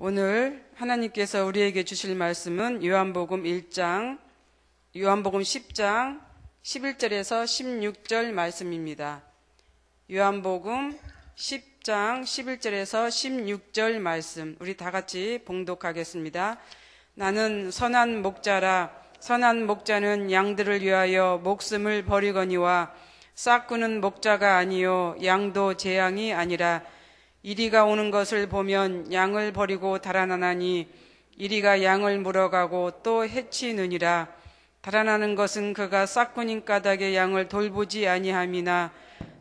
오늘 하나님께서 우리에게 주실 말씀은 요한복음 1장, 요한복음 10장 11절에서 16절 말씀입니다. 요한복음 10장 11절에서 16절 말씀. 우리 다 같이 봉독하겠습니다. 나는 선한 목자라 선한 목자는 양들을 위하여 목숨을 버리거니와 싹구는 목자가 아니요 양도 재앙이 아니라 이리가 오는 것을 보면 양을 버리고 달아나나니 이리가 양을 물어가고 또 해치느니라 달아나는 것은 그가 싹군인 까닭에 양을 돌보지 아니함이나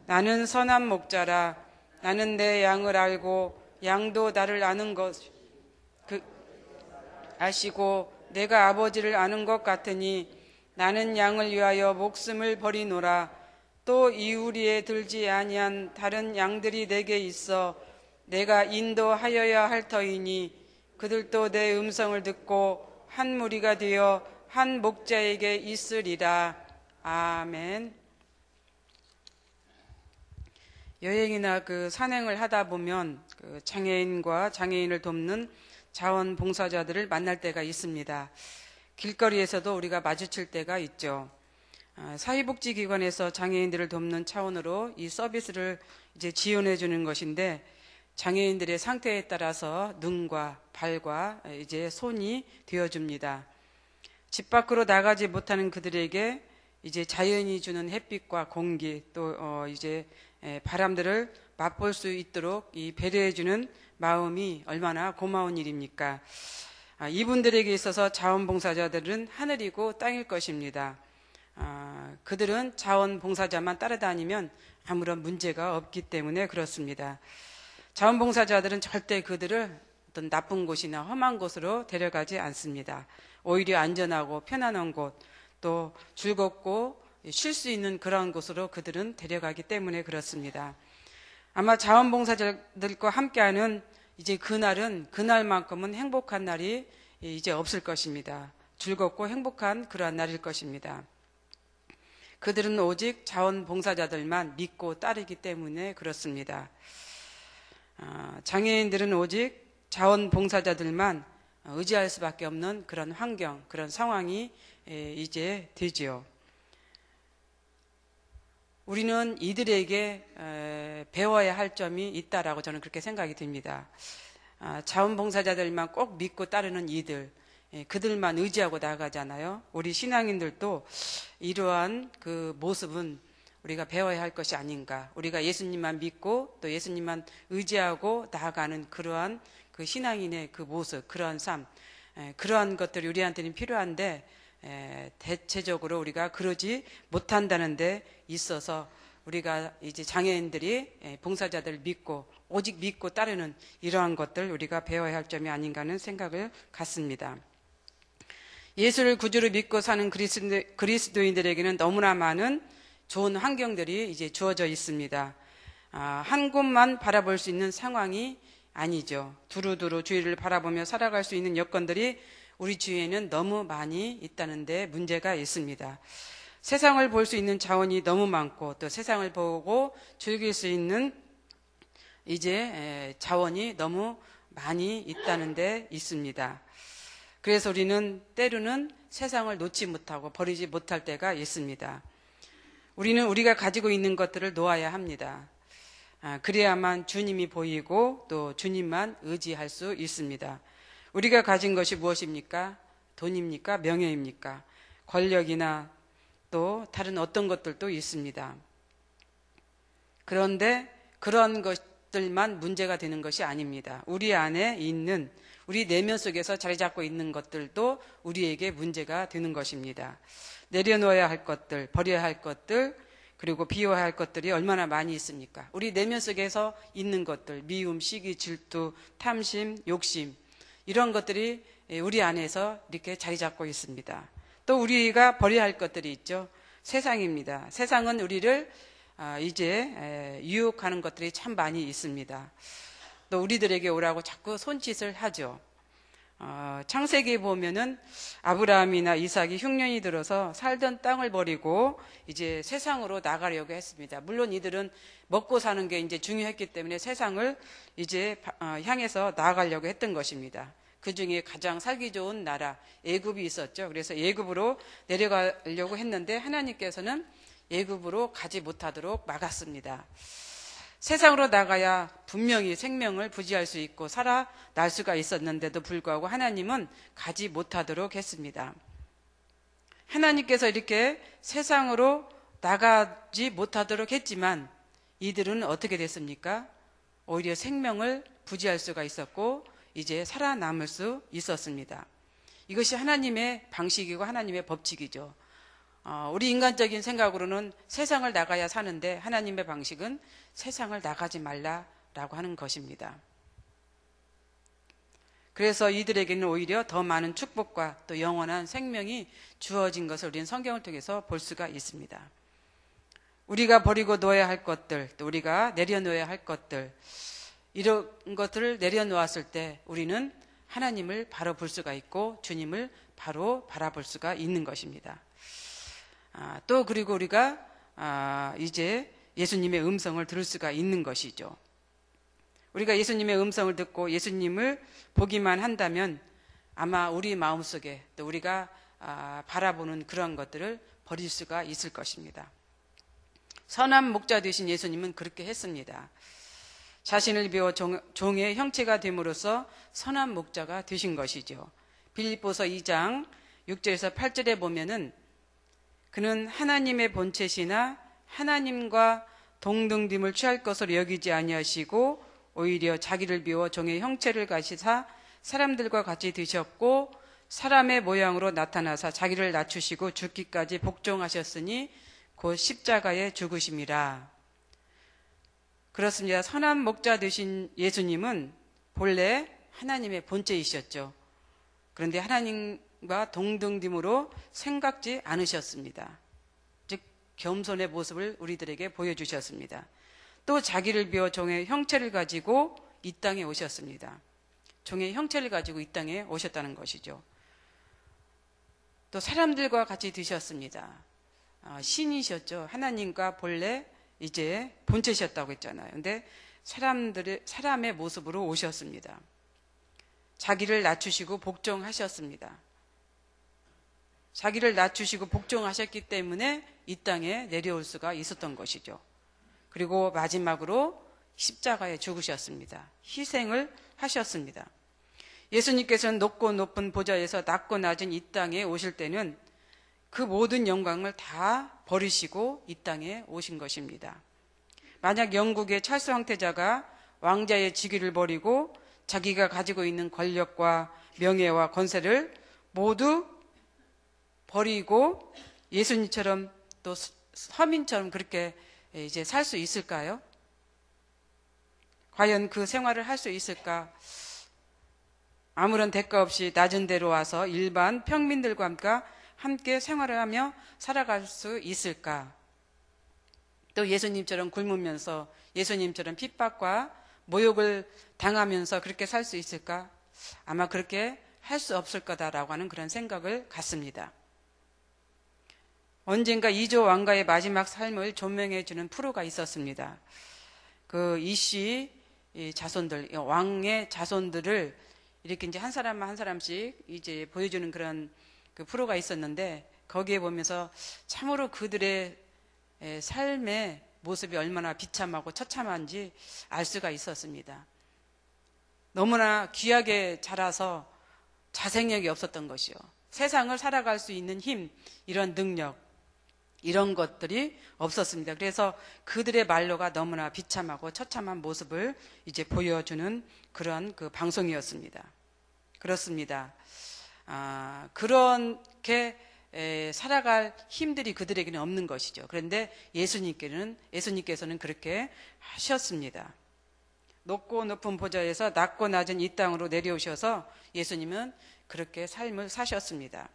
나는 선한 목자라 나는 내 양을 알고 양도 나를 아는 것 그, 아시고 내가 아버지를 아는 것 같으니 나는 양을 위하여 목숨을 버리노라 또 이우리에 들지 아니한 다른 양들이 내게 있어 내가 인도하여야 할 터이니 그들도 내 음성을 듣고 한 무리가 되어 한 목자에게 있으리라. 아멘. 여행이나 그 산행을 하다 보면 그 장애인과 장애인을 돕는 자원봉사자들을 만날 때가 있습니다. 길거리에서도 우리가 마주칠 때가 있죠. 아, 사회복지기관에서 장애인들을 돕는 차원으로 이 서비스를 이제 지원해 주는 것인데 장애인들의 상태에 따라서 눈과 발과 이제 손이 되어줍니다. 집 밖으로 나가지 못하는 그들에게 이제 자연이 주는 햇빛과 공기 또어 이제 바람들을 맛볼 수 있도록 이 배려해주는 마음이 얼마나 고마운 일입니까? 아, 이분들에게 있어서 자원봉사자들은 하늘이고 땅일 것입니다. 아, 그들은 자원봉사자만 따라다니면 아무런 문제가 없기 때문에 그렇습니다. 자원봉사자들은 절대 그들을 어떤 나쁜 곳이나 험한 곳으로 데려가지 않습니다. 오히려 안전하고 편안한 곳, 또 즐겁고 쉴 수 있는 그런 곳으로 그들은 데려가기 때문에 그렇습니다. 아마 자원봉사자들과 함께하는 이제 그날은 그날만큼은 행복한 날이 이제 없을 것입니다. 즐겁고 행복한 그러한 날일 것입니다. 그들은 오직 자원봉사자들만 믿고 따르기 때문에 그렇습니다. 아, 장애인들은 오직 자원봉사자들만 의지할 수밖에 없는 그런 환경, 그런 상황이 이제 되지요. 우리는 이들에게 배워야 할 점이 있다라고 저는 그렇게 생각이 듭니다. 아, 자원봉사자들만 꼭 믿고 따르는 이들, 그들만 의지하고 나가잖아요. 우리 신앙인들도 이러한 그 모습은 우리가 배워야 할 것이 아닌가. 우리가 예수님만 믿고 또 예수님만 의지하고 나아가는 그러한 그 신앙인의 그 모습, 그러한 삶, 에, 그러한 것들이 우리한테는 필요한데 에, 대체적으로 우리가 그러지 못한다는 데 있어서 우리가 이제 장애인들이 에, 봉사자들을 믿고 오직 믿고 따르는 이러한 것들 우리가 배워야 할 점이 아닌가 하는 생각을 갖습니다. 예수를 구주로 믿고 사는 그리스도, 그리스도인들에게는 너무나 많은 좋은 환경들이 이제 주어져 있습니다. 아, 한 곳만 바라볼 수 있는 상황이 아니죠. 두루두루 주위를 바라보며 살아갈 수 있는 여건들이 우리 주위에는 너무 많이 있다는데 문제가 있습니다. 세상을 볼 수 있는 자원이 너무 많고 또 세상을 보고 즐길 수 있는 이제 자원이 너무 많이 있다는데 있습니다. 그래서 우리는 때로는 세상을 놓지 못하고 버리지 못할 때가 있습니다. 우리는 우리가 가지고 있는 것들을 놓아야 합니다. 아, 그래야만 주님이 보이고 또 주님만 의지할 수 있습니다. 우리가 가진 것이 무엇입니까? 돈입니까? 명예입니까? 권력이나 또 다른 어떤 것들도 있습니다. 그런데 그런 것들만 문제가 되는 것이 아닙니다. 우리 안에 있는 우리 내면 속에서 자리 잡고 있는 것들도 우리에게 문제가 되는 것입니다. 내려놓아야 할 것들, 버려야 할 것들, 그리고 비워야 할 것들이 얼마나 많이 있습니까? 우리 내면 속에서 있는 것들, 미움, 시기, 질투, 탐심, 욕심, 이런 것들이 예, 우리 안에서 이렇게 자리 잡고 있습니다. 또 우리가 버려야 할 것들이 있죠. 세상입니다. 세상은 우리를 아, 이제 유혹하는 것들이 참 많이 있습니다. 또 우리들에게 오라고 자꾸 손짓을 하죠. 어, 창세기에 보면은 아브라함이나 이삭이 흉년이 들어서 살던 땅을 버리고 이제 세상으로 나가려고 했습니다. 물론 이들은 먹고 사는 게 이제 중요했기 때문에 세상을 이제 어, 향해서 나아가려고 했던 것입니다. 그 중에 가장 살기 좋은 나라 예굽이 있었죠. 그래서 예굽으로 내려가려고 했는데 하나님께서는 예굽으로 가지 못하도록 막았습니다. 세상으로 나가야 분명히 생명을 부지할 수 있고 살아날 수가 있었는데도 불구하고 하나님은 가지 못하도록 했습니다. 하나님께서 이렇게 세상으로 나가지 못하도록 했지만 이들은 어떻게 됐습니까? 오히려 생명을 부지할 수가 있었고 이제 살아남을 수 있었습니다. 이것이 하나님의 방식이고 하나님의 법칙이죠. 어, 우리 인간적인 생각으로는 세상을 나가야 사는데 하나님의 방식은 세상을 나가지 말라라고 하는 것입니다. 그래서 이들에게는 오히려 더 많은 축복과 또 영원한 생명이 주어진 것을 우리는 성경을 통해서 볼 수가 있습니다. 우리가 버리고 놓아야 할 것들, 또 우리가 내려놓아야 할 것들, 이런 것들을 내려놓았을 때 우리는 하나님을 바로 볼 수가 있고 주님을 바로 바라볼 수가 있는 것입니다. 아, 또 그리고 우리가 아, 이제 예수님의 음성을 들을 수가 있는 것이죠. 우리가 예수님의 음성을 듣고 예수님을 보기만 한다면 아마 우리 마음속에 또 우리가 아, 바라보는 그런 것들을 버릴 수가 있을 것입니다. 선한 목자 되신 예수님은 그렇게 했습니다. 자신을 비워 종의 형체가 됨으로써 선한 목자가 되신 것이죠. 빌립보서 2장 6절에서 8절에 보면은 그는 하나님의 본체시나 하나님과 동등됨을 취할 것으로 여기지 아니하시고 오히려 자기를 비워 종의 형체를 가시사 사람들과 같이 드셨고 사람의 모양으로 나타나사 자기를 낮추시고 죽기까지 복종하셨으니 곧 십자가에 죽으심이라. 그렇습니다. 선한 목자 되신 예수님은 본래 하나님의 본체이셨죠. 그런데 하나님 과 동등됨으로 생각지 않으셨습니다. 즉 겸손의 모습을 우리들에게 보여주셨습니다. 또 자기를 비워 종의 형체를 가지고 이 땅에 오셨습니다. 종의 형체를 가지고 이 땅에 오셨다는 것이죠. 또 사람들과 같이 드셨습니다. 아, 신이셨죠. 하나님과 본래 이제 본체셨다고 했잖아요. 근데 사람들의 사람의 모습으로 오셨습니다. 자기를 낮추시고 복종하셨습니다. 자기를 낮추시고 복종하셨기 때문에 이 땅에 내려올 수가 있었던 것이죠. 그리고 마지막으로 십자가에 죽으셨습니다. 희생을 하셨습니다. 예수님께서는 높고 높은 보좌에서 낮고 낮은 이 땅에 오실 때는 그 모든 영광을 다 버리시고 이 땅에 오신 것입니다. 만약 영국의 찰스 황태자가 왕자의 직위를 버리고 자기가 가지고 있는 권력과 명예와 권세를 모두 버리고 예수님처럼 또 서민처럼 그렇게 예, 이제 살 수 있을까요? 과연 그 생활을 할 수 있을까? 아무런 대가 없이 낮은 데로 와서 일반 평민들과 함께 생활을 하며 살아갈 수 있을까? 또 예수님처럼 굶으면서 예수님처럼 핍박과 모욕을 당하면서 그렇게 살 수 있을까? 아마 그렇게 할 수 없을 거다라고 하는 그런 생각을 갖습니다. 언젠가 이조 왕가의 마지막 삶을 조명해 주는 프로가 있었습니다. 그 이씨 자손들 왕의 자손들을 이렇게 이제 한 사람만 한 사람씩 이제 보여주는 그런 그 프로가 있었는데 거기에 보면서 참으로 그들의 삶의 모습이 얼마나 비참하고 처참한지 알 수가 있었습니다. 너무나 귀하게 자라서 자생력이 없었던 것이요. 세상을 살아갈 수 있는 힘, 이런 능력, 이런 것들이 없었습니다. 그래서 그들의 말로가 너무나 비참하고 처참한 모습을 이제 보여주는 그런 그 방송이었습니다. 그렇습니다. 아, 그렇게 에, 살아갈 힘들이 그들에게는 없는 것이죠. 그런데 예수님께는 예수님께서는 그렇게 하셨습니다. 높고 높은 보좌에서 낮고 낮은 이 땅으로 내려오셔서 예수님은 그렇게 삶을 사셨습니다.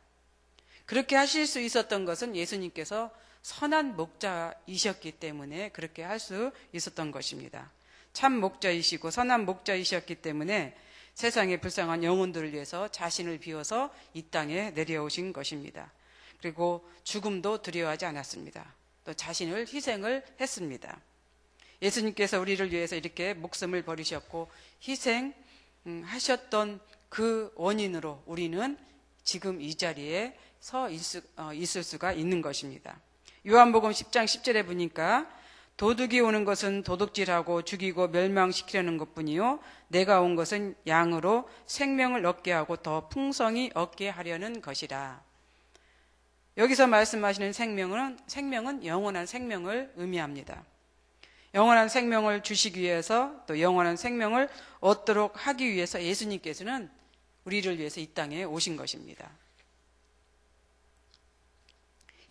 그렇게 하실 수 있었던 것은 예수님께서 선한 목자이셨기 때문에 그렇게 할 수 있었던 것입니다. 참 목자이시고 선한 목자이셨기 때문에 세상의 불쌍한 영혼들을 위해서 자신을 비워서 이 땅에 내려오신 것입니다. 그리고 죽음도 두려워하지 않았습니다. 또 자신을 희생을 했습니다. 예수님께서 우리를 위해서 이렇게 목숨을 버리셨고 희생하셨던 그 원인으로 우리는 지금 이 자리에 서 있을, 어, 있을 수가 있는 것입니다. 요한복음 10장 10절에 보니까 도둑이 오는 것은 도둑질하고 죽이고 멸망시키려는 것뿐이요 내가 온 것은 양으로 생명을 얻게 하고 더 풍성히 얻게 하려는 것이라. 여기서 말씀하시는 생명은 생명은 영원한 생명을 의미합니다. 영원한 생명을 주시기 위해서 또 영원한 생명을 얻도록 하기 위해서 예수님께서는 우리를 위해서 이 땅에 오신 것입니다.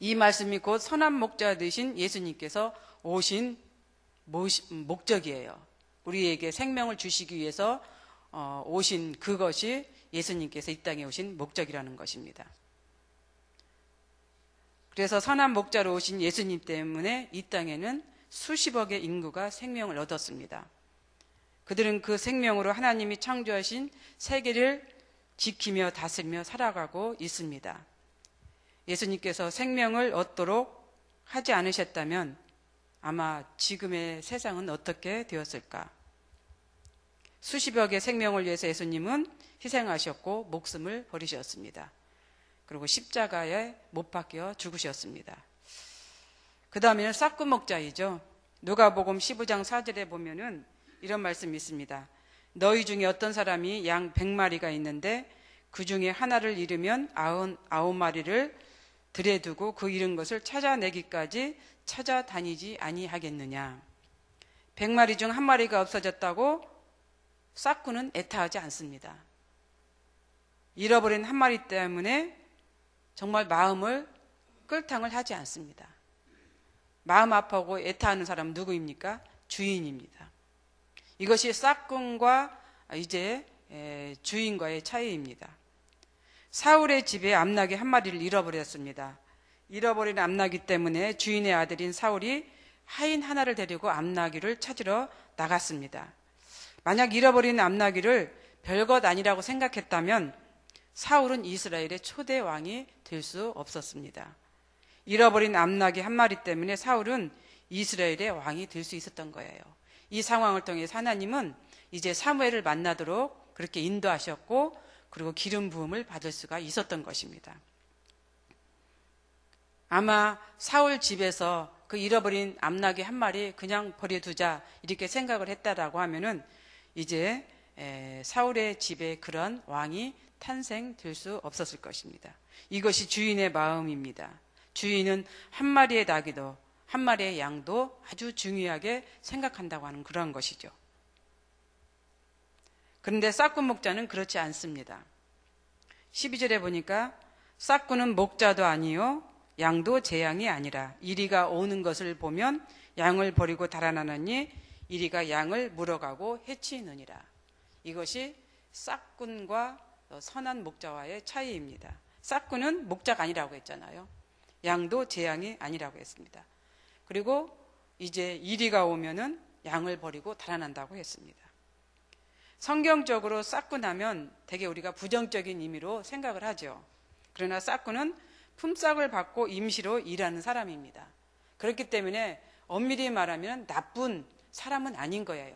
이 말씀이 곧 선한 목자 되신 예수님께서 오신 목적이에요. 우리에게 생명을 주시기 위해서 어, 오신 그것이 예수님께서 이 땅에 오신 목적이라는 것입니다. 그래서 선한 목자로 오신 예수님 때문에 이 땅에는 수십억의 인구가 생명을 얻었습니다. 그들은 그 생명으로 하나님이 창조하신 세계를 지키며 다스리며 살아가고 있습니다. 예수님께서 생명을 얻도록 하지 않으셨다면 아마 지금의 세상은 어떻게 되었을까? 수십억의 생명을 위해서 예수님은 희생하셨고 목숨을 버리셨습니다. 그리고 십자가에 못 박혀 죽으셨습니다. 그 다음에는 싹구먹자이죠 누가복음 15장 4절에 보면은 이런 말씀이 있습니다. 너희 중에 어떤 사람이 양 100마리가 있는데 그 중에 하나를 잃으면 아흔 아홉 마리를 들여두고 그 잃은 것을 찾아내기까지 찾아다니지 아니하겠느냐. 백 마리 중 한 마리가 없어졌다고 싹구는 애타하지 않습니다. 잃어버린 한 마리 때문에 정말 마음을 끌탕을 하지 않습니다. 마음 아파하고 애타하는 사람 누구입니까? 주인입니다. 이것이 싹군과 이제 주인과의 차이입니다. 사울의 집에 암나귀 한 마리를 잃어버렸습니다. 잃어버린 암나귀 때문에 주인의 아들인 사울이 하인 하나를 데리고 암나귀를 찾으러 나갔습니다. 만약 잃어버린 암나귀를 별것 아니라고 생각했다면 사울은 이스라엘의 초대 왕이 될 수 없었습니다. 잃어버린 암나귀 한 마리 때문에 사울은 이스라엘의 왕이 될 수 있었던 거예요. 이 상황을 통해 하나님은 이제 사무엘을 만나도록 그렇게 인도하셨고 그리고 기름 부음을 받을 수가 있었던 것입니다. 아마 사울 집에서 그 잃어버린 암나귀 한 마리 그냥 버려두자 이렇게 생각을 했다라고 하면은 이제 사울의 집에 그런 왕이 탄생될 수 없었을 것입니다. 이것이 주인의 마음입니다. 주인은 한 마리의 낙이도 한 마리의 양도 아주 중요하게 생각한다고 하는 그런 것이죠. 그런데 싹꾼 목자는 그렇지 않습니다. 12절에 보니까 싹꾼은 목자도 아니요 양도 재앙이 아니라 이리가 오는 것을 보면 양을 버리고 달아나느니 이리가 양을 물어가고 해치느니라. 이것이 싹꾼과 선한 목자와의 차이입니다. 싹꾼은 목자가 아니라고 했잖아요. 양도 재앙이 아니라고 했습니다. 그리고 이제 이리가 오면은 양을 버리고 달아난다고 했습니다. 성경적으로 쌓고 나면 되게 우리가 부정적인 의미로 생각을 하죠. 그러나 쌓고는 품삯을 받고 임시로 일하는 사람입니다. 그렇기 때문에 엄밀히 말하면 나쁜 사람은 아닌 거예요.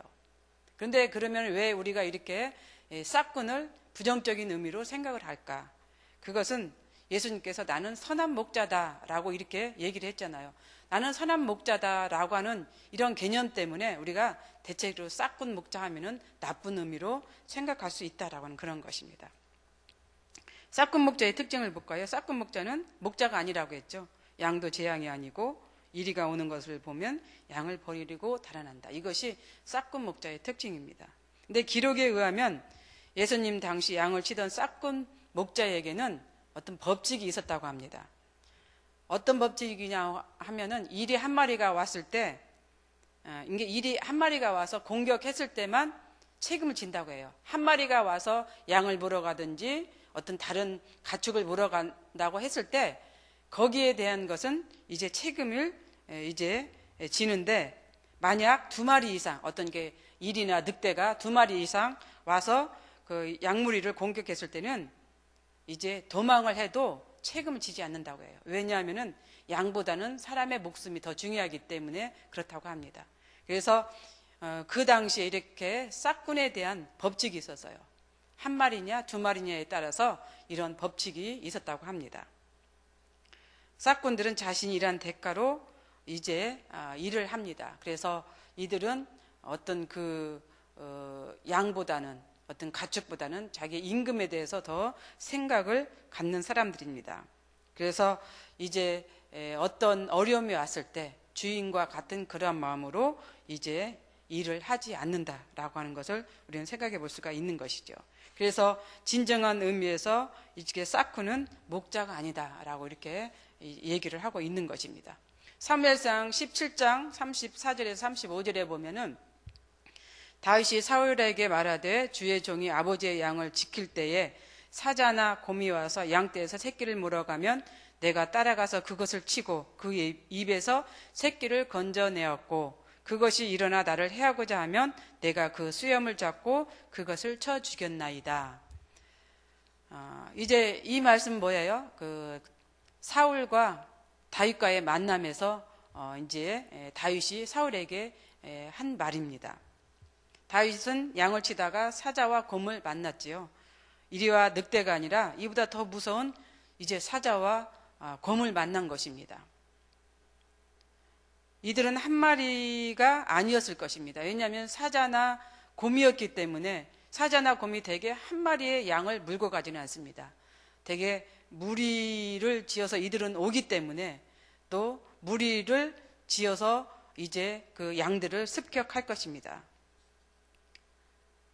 그런데 그러면 왜 우리가 이렇게 예, 쌓군을 부정적인 의미로 생각을 할까? 그것은 예수님께서 나는 선한 목자다라고 이렇게 얘기를 했잖아요. 나는 선한 목자다라고 하는 이런 개념 때문에 우리가 대체로 싹군 목자 하면은 나쁜 의미로 생각할 수 있다라고 하는 그런 것입니다. 싹군 목자의 특징을 볼까요? 싹군 목자는 목자가 아니라고 했죠. 양도 재앙이 아니고 이리가 오는 것을 보면 양을 버리고 달아난다. 이것이 싹군 목자의 특징입니다. 근데 기록에 의하면 예수님 당시 양을 치던 싹군 목자에게는 어떤 법칙이 있었다고 합니다. 어떤 법칙이냐 하면은 일이 한 마리가 왔을 때 어, 이게 일이 한 마리가 와서 공격했을 때만 책임을 진다고 해요. 한 마리가 와서 양을 물어가든지 어떤 다른 가축을 물어간다고 했을 때 거기에 대한 것은 이제 책임을 이제 지는데 만약 두 마리 이상 어떤 게 일이나 늑대가 두 마리 이상 와서 그 양무리를 공격했을 때는 이제 도망을 해도 책임을 지지 않는다고 해요. 왜냐하면 양보다는 사람의 목숨이 더 중요하기 때문에 그렇다고 합니다. 그래서 어, 그 당시에 이렇게 싹군에 대한 법칙이 있었어요. 한 마리냐 두 마리냐에 따라서 이런 법칙이 있었다고 합니다. 싹군들은 자신이 일한 대가로 이제 아, 일을 합니다. 그래서 이들은 어떤 그 어, 양보다는 어떤 가축보다는 자기 임금에 대해서 더 생각을 갖는 사람들입니다. 그래서 이제 어떤 어려움이 왔을 때 주인과 같은 그러한 마음으로 이제 일을 하지 않는다라고 하는 것을 우리는 생각해 볼 수가 있는 것이죠. 그래서 진정한 의미에서 이게 싸쿠는 목자가 아니다라고 이렇게 얘기를 하고 있는 것입니다. 3회상 17장 34절에서 35절에 보면은 다윗이 사울에게 말하되 주의 종이 아버지의 양을 지킬 때에 사자나 곰이 와서 양떼에서 새끼를 물어가면 내가 따라가서 그것을 치고 그 입에서 새끼를 건져내었고 그것이 일어나 나를 해하고자 하면 내가 그 수염을 잡고 그것을 쳐 죽였나이다. 어, 이제 이 말씀 뭐예요? 그 사울과 다윗과의 만남에서 어, 이제 다윗이 사울에게 한 말입니다. 다윗은 양을 치다가 사자와 곰을 만났지요. 이리와 늑대가 아니라 이보다 더 무서운 이제 사자와 아, 곰을 만난 것입니다. 이들은 한 마리가 아니었을 것입니다. 왜냐하면 사자나 곰이었기 때문에 사자나 곰이 대개 한 마리의 양을 물고 가지는 않습니다. 대개 무리를 지어서 이들은 오기 때문에 또 무리를 지어서 이제 그 양들을 습격할 것입니다.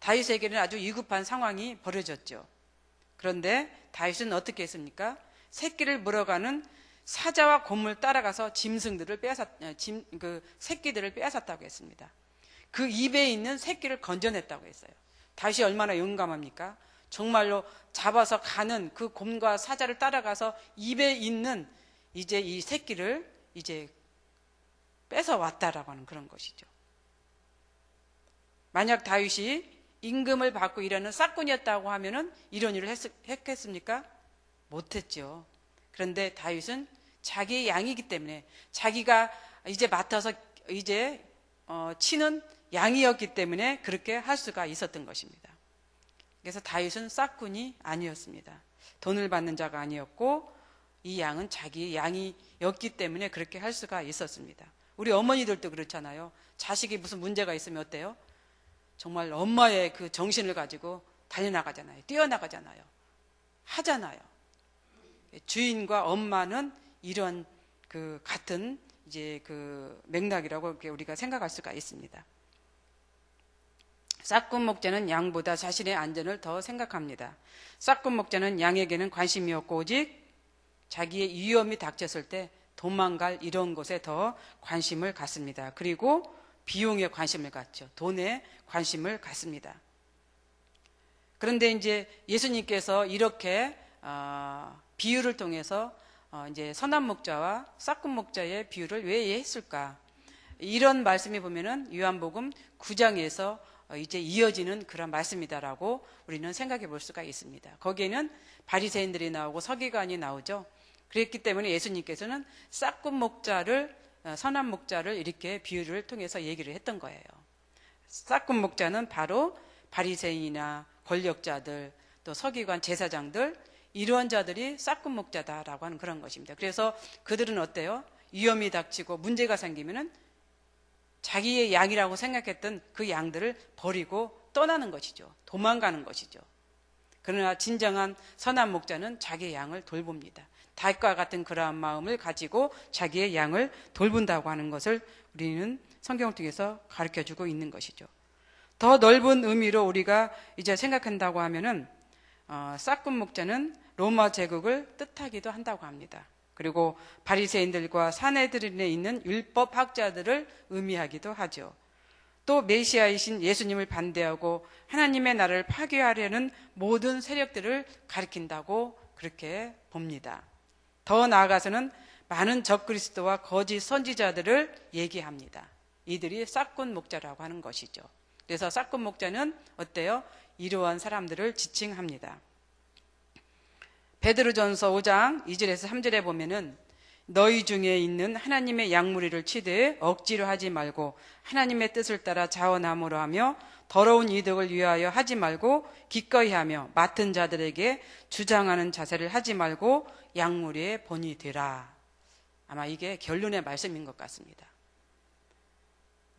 다윗에게는 아주 위급한 상황이 벌어졌죠. 그런데 다윗은 어떻게 했습니까? 새끼를 물어가는 사자와 곰을 따라가서 짐승들을 빼앗았, 어, 짐, 그 새끼들을 빼앗았다고 했습니다. 그 입에 있는 새끼를 건져냈다고 했어요. 다윗이 얼마나 용감합니까? 정말로 잡아서 가는 그 곰과 사자를 따라가서 입에 있는 이제 이 새끼를 이제 뺏어 왔다라고 하는 그런 것이죠. 만약 다윗이 임금을 받고 일하는 싹군이었다고 하면은 이런 일을 했, 했겠습니까? 못했죠. 그런데 다윗은 자기의 양이기 때문에 자기가 이제 맡아서 이제 어, 치는 양이었기 때문에 그렇게 할 수가 있었던 것입니다. 그래서 다윗은 싹군이 아니었습니다. 돈을 받는 자가 아니었고 이 양은 자기 양이었기 때문에 그렇게 할 수가 있었습니다. 우리 어머니들도 그렇잖아요. 자식이 무슨 문제가 있으면 어때요? 정말 엄마의 그 정신을 가지고 달려나가잖아요. 뛰어나가잖아요. 하잖아요. 주인과 엄마는 이런 그 같은 이제 그 맥락이라고 우리가 생각할 수가 있습니다. 싹군 목자는 양보다 자신의 안전을 더 생각합니다. 싹군 목자는 양에게는 관심이 없고 오직 자기의 위험이 닥쳤을 때 도망갈 이런 것에 더 관심을 갖습니다. 그리고 비용에 관심을 갖죠. 돈에 관심을 갖습니다. 그런데 이제 예수님께서 이렇게 어, 비유를 통해서 어, 이제 선한 목자와 싹군 목자의 비유를 왜 했을까? 이런 말씀이 보면은 요한복음 9장에서 어, 이제 이어지는 그런 말씀이다라고 우리는 생각해 볼 수가 있습니다. 거기에는 바리새인들이 나오고 서기관이 나오죠. 그랬기 때문에 예수님께서는 싹군 목자를 어, 선한 목자를 이렇게 비유를 통해서 얘기를 했던 거예요. 싹군 목자는 바로 바리새인이나 권력자들 또 서기관 제사장들 이원 자들이 싹군 목자다라고 하는 그런 것입니다. 그래서 그들은 어때요? 위험이 닥치고 문제가 생기면은 자기의 양이라고 생각했던 그 양들을 버리고 떠나는 것이죠. 도망가는 것이죠. 그러나 진정한 선한 목자는 자기의 양을 돌봅니다. 닭과 같은 그러한 마음을 가지고 자기의 양을 돌본다고 하는 것을 우리는 성경을 통해서 가르쳐 주고 있는 것이죠. 더 넓은 의미로 우리가 이제 생각한다고 하면은 어, 싹군 목자는 로마 제국을 뜻하기도 한다고 합니다. 그리고 바리새인들과 사내들에 있는 율법 학자들을 의미하기도 하죠. 또 메시아이신 예수님을 반대하고 하나님의 나라를 파괴하려는 모든 세력들을 가리킨다고 그렇게 봅니다. 더 나아가서는 많은 적그리스도와 거짓 선지자들을 얘기합니다. 이들이 싹꾼 목자라고 하는 것이죠. 그래서 싹꾼 목자는 어때요? 이러한 사람들을 지칭합니다. 베드로전서 5장 2절에서 3절에 보면은 너희 중에 있는 하나님의 양무리를 치되 억지로 하지 말고 하나님의 뜻을 따라 자원함으로 하며 더러운 이득을 위하여 하지 말고 기꺼이 하며 맡은 자들에게 주장하는 자세를 하지 말고 양무리의 본이 되라. 아마 이게 결론의 말씀인 것 같습니다.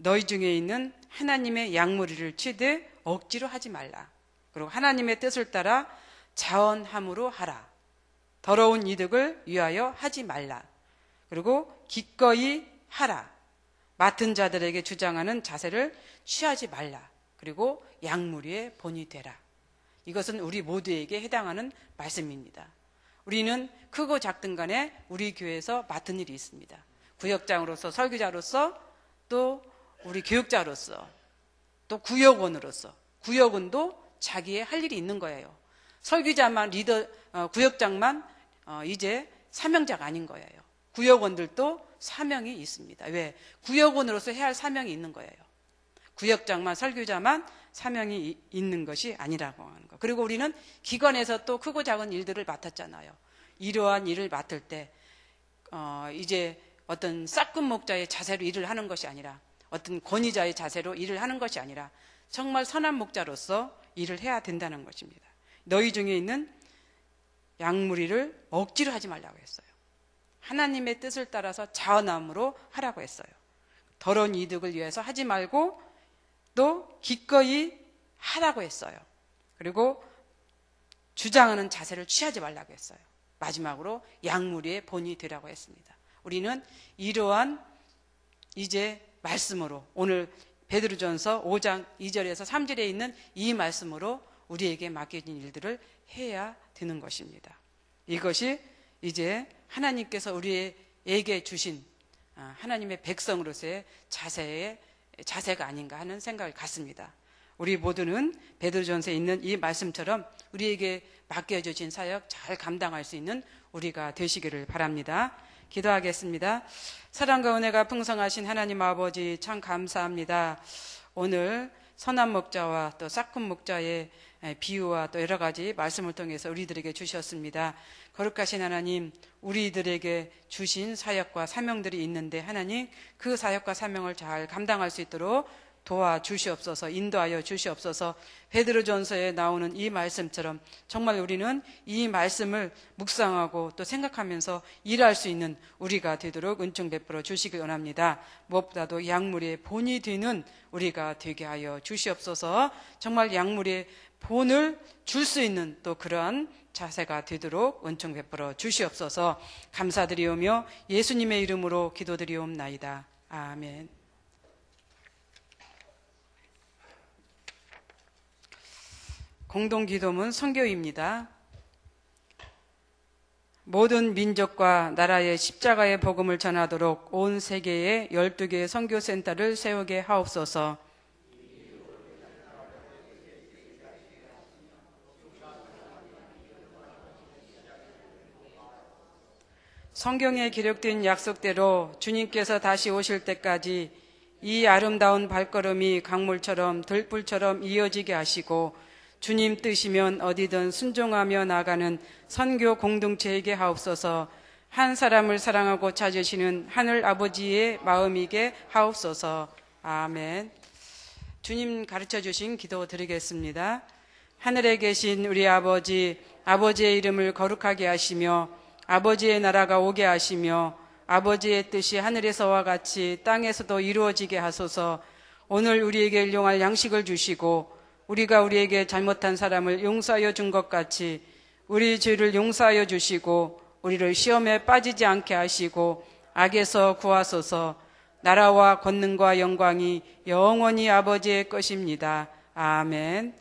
너희 중에 있는 하나님의 양무리를 치되 억지로 하지 말라. 그리고 하나님의 뜻을 따라 자원함으로 하라. 더러운 이득을 위하여 하지 말라. 그리고 기꺼이 하라. 맡은 자들에게 주장하는 자세를 취하지 말라. 그리고 양무리의 본이 되라. 이것은 우리 모두에게 해당하는 말씀입니다. 우리는 크고 작든 간에 우리 교회에서 맡은 일이 있습니다. 구역장으로서 설교자로서 또 우리 교육자로서 또 구역원으로서 구역원도 자기의 할 일이 있는 거예요. 설교자만 리더 어, 구역장만 어, 이제 사명자가 아닌 거예요. 구역원들도 사명이 있습니다. 왜? 구역원으로서 해야 할 사명이 있는 거예요. 구역장만 설교자만 사명이 이, 있는 것이 아니라고 하는 거. 그리고 우리는 기관에서 또 크고 작은 일들을 맡았잖아요. 이러한 일을 맡을 때 어, 이제 어떤 싹근 목자의 자세로 일을 하는 것이 아니라 어떤 권위자의 자세로 일을 하는 것이 아니라 정말 선한 목자로서 일을 해야 된다는 것입니다. 너희 중에 있는 양무리를 억지로 하지 말라고 했어요. 하나님의 뜻을 따라서 자원함으로 하라고 했어요. 더러운 이득을 위해서 하지 말고 또 기꺼이 하라고 했어요. 그리고 주장하는 자세를 취하지 말라고 했어요. 마지막으로 양무리의 본이 되라고 했습니다. 우리는 이러한 이제 말씀으로 오늘 베드로전서 5장 2절에서 3절에 있는 이 말씀으로 우리에게 맡겨진 일들을 해야 되는 것입니다. 이것이 이제 하나님께서 우리에게 주신 아, 하나님의 백성으로서의 자세의 자세가 아닌가 하는 생각을 갖습니다. 우리 모두는 베드로전서에 있는 이 말씀처럼 우리에게 맡겨주신 사역 잘 감당할 수 있는 우리가 되시기를 바랍니다. 기도하겠습니다. 사랑과 은혜가 풍성하신 하나님 아버지 참 감사합니다. 오늘 선한 목자와 또 싹군 목자의 비유와 또 여러 가지 말씀을 통해서 우리들에게 주셨습니다. 거룩하신 하나님, 우리들에게 주신 사역과 사명들이 있는데 하나님 그 사역과 사명을 잘 감당할 수 있도록 도와주시옵소서 인도하여 주시옵소서 베드로전서에 나오는 이 말씀처럼 정말 우리는 이 말씀을 묵상하고 또 생각하면서 일할 수 있는 우리가 되도록 은총 베풀어 주시기 원합니다. 무엇보다도 약물의 본이 되는 우리가 되게 하여 주시옵소서 정말 약물의 본을 줄 수 있는 또 그러한 자세가 되도록 은총 베풀어 주시옵소서 감사드리오며 예수님의 이름으로 기도드리옵나이다. 아멘. 공동 기도문 성교입니다 모든 민족과 나라의 십자가의 복음을 전하도록 온 세계에 12개의 성교센터를 세우게 하옵소서. 성경에 기록된 약속대로 주님께서 다시 오실 때까지 이 아름다운 발걸음이 강물처럼 들불처럼 이어지게 하시고 주님 뜻이면 어디든 순종하며 나가는 선교 공동체에게 하옵소서 한 사람을 사랑하고 찾으시는 하늘 아버지의 마음이게 하옵소서 아멘 주님 가르쳐 주신 기도 드리겠습니다 하늘에 계신 우리 아버지 아버지의 이름을 거룩하게 하시며 아버지의 나라가 오게 하시며 아버지의 뜻이 하늘에서와 같이 땅에서도 이루어지게 하소서 오늘 우리에게 일용할 양식을 주시고 우리가 우리에게 잘못한 사람을 용서하여 준 것 같이 우리 죄를 용서하여 주시고 우리를 시험에 빠지지 않게 하시고 악에서 구하소서 나라와 권능과 영광이 영원히 아버지의 것입니다. 아멘.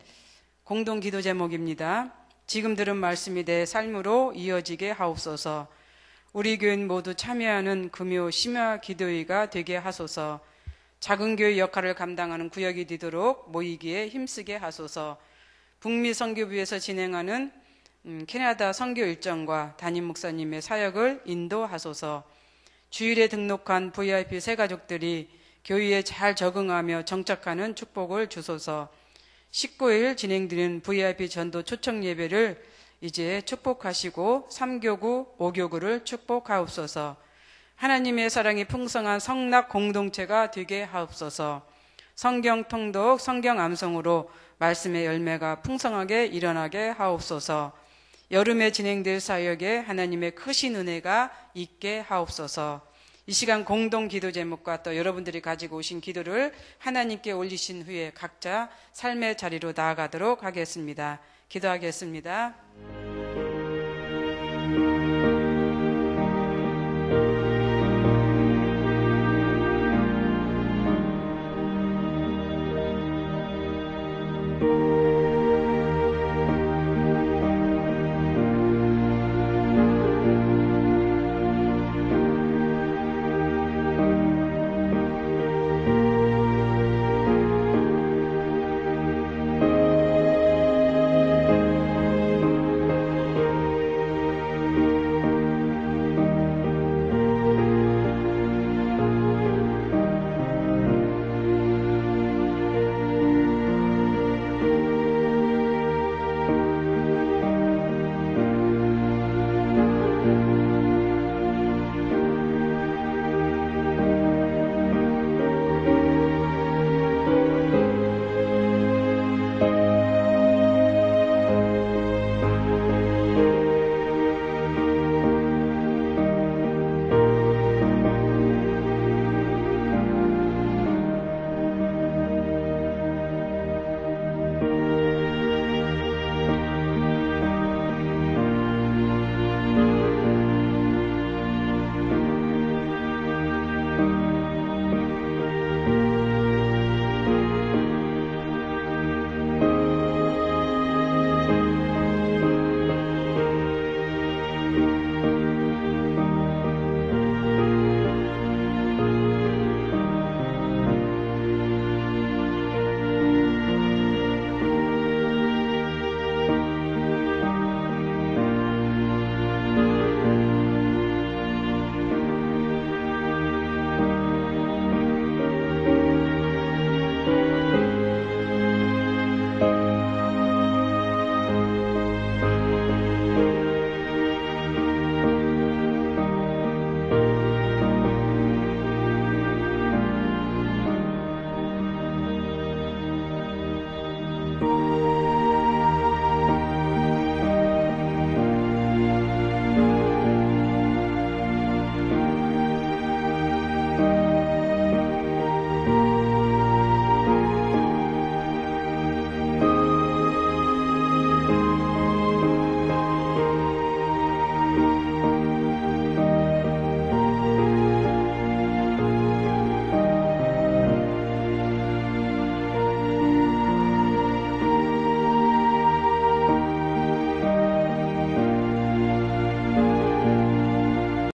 공동 기도 제목입니다. 지금 들은 말씀이 내 삶으로 이어지게 하옵소서. 우리 교인 모두 참여하는 금요 심야 기도회가 되게 하소서. 작은 교회 역할을 감당하는 구역이 되도록 모이기에 힘쓰게 하소서. 북미 선교부에서 진행하는 음, 캐나다 선교 일정과 담임 목사님의 사역을 인도하소서. 주일에 등록한 VIP 세 가족들이 교회에 잘 적응하며 정착하는 축복을 주소서. 19일 진행되는 VIP 전도 초청 예배를 이제 축복하시고 3교구, 5교구를 축복하옵소서. 하나님의 사랑이 풍성한 성낙 공동체가 되게 하옵소서. 성경 통독, 성경 암송으로 말씀의 열매가 풍성하게 일어나게 하옵소서. 여름에 진행될 사역에 하나님의 크신 은혜가 있게 하옵소서. 이 시간 공동 기도 제목과 또 여러분들이 가지고 오신 기도를 하나님께 올리신 후에 각자 삶의 자리로 나아가도록 하겠습니다. 기도하겠습니다.